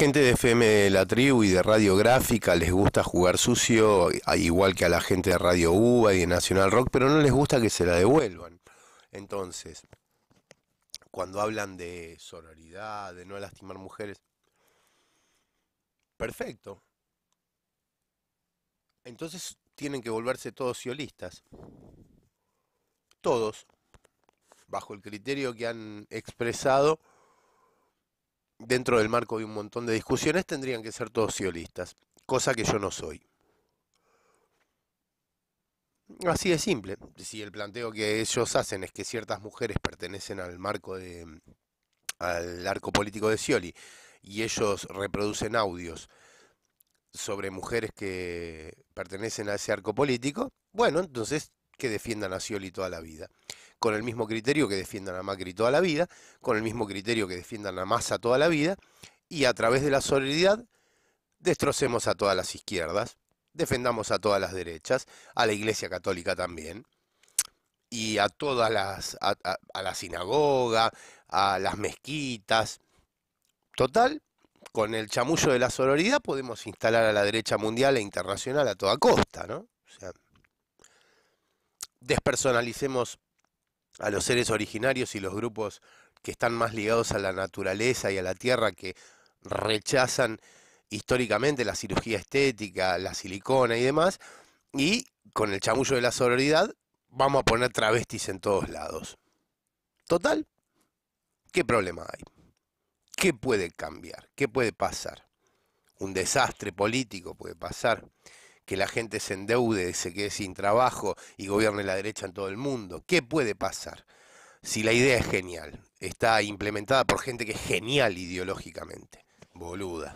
gente de FM de la tribu y de Radio Gráfica les gusta jugar sucio, igual que a la gente de Radio Uva y de Nacional Rock, pero no les gusta que se la devuelvan. Entonces, cuando hablan de sonoridad, de no lastimar mujeres, perfecto. Entonces tienen que volverse todos ciolistas. Todos. Bajo el criterio que han expresado dentro del marco de un montón de discusiones, tendrían que ser todos ciolistas, cosa que yo no soy. Así de simple. Si el planteo que ellos hacen es que ciertas mujeres pertenecen al marco de al arco político de Scioli y ellos reproducen audios sobre mujeres que pertenecen a ese arco político, bueno, entonces que defiendan a Scioli toda la vida. Con el mismo criterio que defiendan a Macri toda la vida, con el mismo criterio que defiendan a Massa toda la vida, y a través de la solidaridad destrocemos a todas las izquierdas, defendamos a todas las derechas, a la Iglesia Católica también, y a todas las, a, la sinagoga, a las mezquitas. Total, con el chamullo de la solidaridad podemos instalar a la derecha mundial e internacional a toda costa, ¿no? O sea, despersonalicemos a los seres originarios y los grupos que están más ligados a la naturaleza y a la tierra que rechazan históricamente la cirugía estética, la silicona y demás, y con el chamullo de la sororidad vamos a poner travestis en todos lados. Total, ¿qué problema hay? ¿Qué puede cambiar? ¿Qué puede pasar? Un desastre político puede pasar que la gente se endeude, se quede sin trabajo y gobierne la derecha en todo el mundo. ¿Qué puede pasar? Si la idea es genial, está implementada por gente que es genial ideológicamente. Boluda.